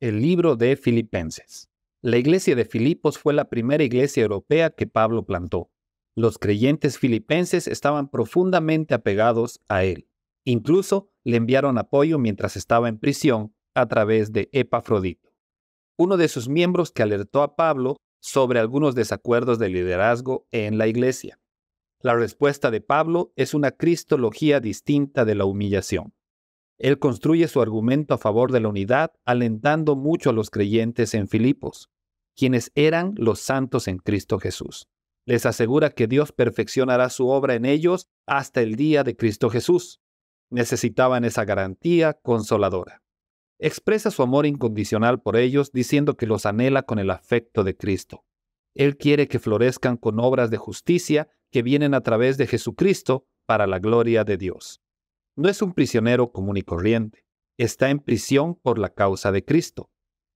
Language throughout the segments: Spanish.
El libro de Filipenses. La iglesia de Filipos fue la primera iglesia europea que Pablo plantó. Los creyentes filipenses estaban profundamente apegados a él. Incluso le enviaron apoyo mientras estaba en prisión a través de Epafrodito, uno de sus miembros que alertó a Pablo sobre algunos desacuerdos de liderazgo en la iglesia. La respuesta de Pablo es una cristología distinta de la humillación. Él construye su argumento a favor de la unidad, alentando mucho a los creyentes en Filipos, quienes eran los santos en Cristo Jesús. Les asegura que Dios perfeccionará su obra en ellos hasta el día de Cristo Jesús. Necesitaban esa garantía consoladora. Expresa su amor incondicional por ellos diciendo que los anhela con el afecto de Cristo. Él quiere que florezcan con obras de justicia que vienen a través de Jesucristo para la gloria de Dios no es un prisionero común y corriente, está en prisión por la causa de Cristo.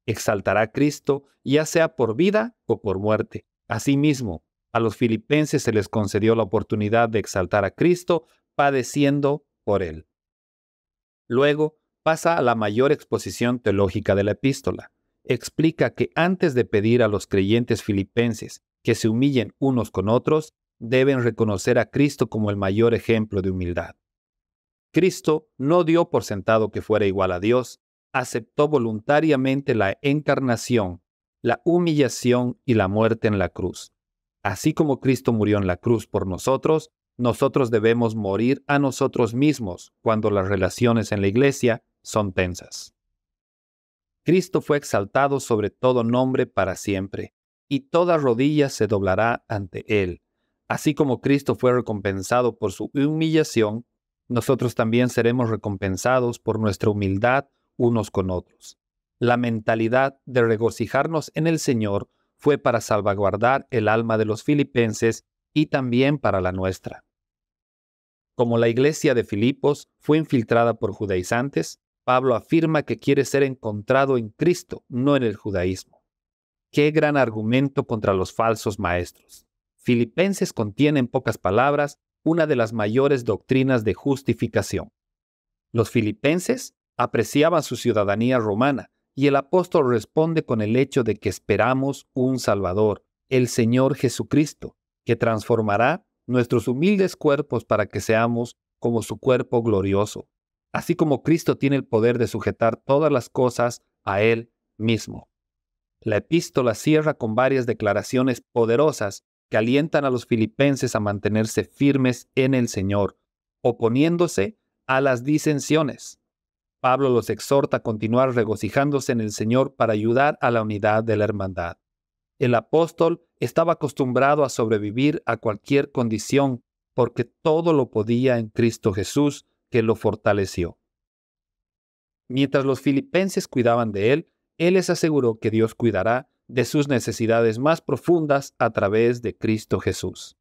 Exaltará a Cristo, ya sea por vida o por muerte. Asimismo, a los filipenses se les concedió la oportunidad de exaltar a Cristo padeciendo por él. Luego pasa a la mayor exposición teológica de la epístola. Explica que antes de pedir a los creyentes filipenses que se humillen unos con otros, deben reconocer a Cristo como el mayor ejemplo de humildad. Cristo no dio por sentado que fuera igual a Dios, aceptó voluntariamente la encarnación, la humillación y la muerte en la cruz. Así como Cristo murió en la cruz por nosotros, nosotros debemos morir a nosotros mismos cuando las relaciones en la iglesia son tensas. Cristo fue exaltado sobre todo nombre para siempre, y toda rodilla se doblará ante él. Así como Cristo fue recompensado por su humillación, nosotros también seremos recompensados por nuestra humildad unos con otros. La mentalidad de regocijarnos en el Señor fue para salvaguardar el alma de los filipenses y también para la nuestra. Como la iglesia de Filipos fue infiltrada por judaizantes, Pablo afirma que quiere ser encontrado en Cristo, no en el judaísmo. Qué gran argumento contra los falsos maestros. Filipenses contienen pocas palabras una de las mayores doctrinas de justificación. Los filipenses apreciaban su ciudadanía romana y el apóstol responde con el hecho de que esperamos un Salvador, el Señor Jesucristo, que transformará nuestros humildes cuerpos para que seamos como su cuerpo glorioso, así como Cristo tiene el poder de sujetar todas las cosas a Él mismo. La epístola cierra con varias declaraciones poderosas que alientan a los filipenses a mantenerse firmes en el Señor, oponiéndose a las disensiones. Pablo los exhorta a continuar regocijándose en el Señor para ayudar a la unidad de la hermandad. El apóstol estaba acostumbrado a sobrevivir a cualquier condición porque todo lo podía en Cristo Jesús que lo fortaleció. Mientras los filipenses cuidaban de él, él les aseguró que Dios cuidará de sus necesidades más profundas a través de Cristo Jesús.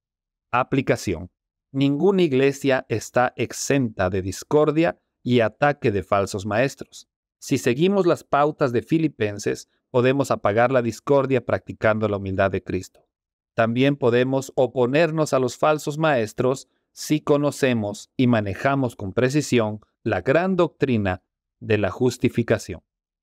Aplicación. Ninguna iglesia está exenta de discordia y ataque de falsos maestros. Si seguimos las pautas de Filipenses, podemos apagar la discordia practicando la humildad de Cristo. También podemos oponernos a los falsos maestros si conocemos y manejamos con precisión la gran doctrina de la justificación.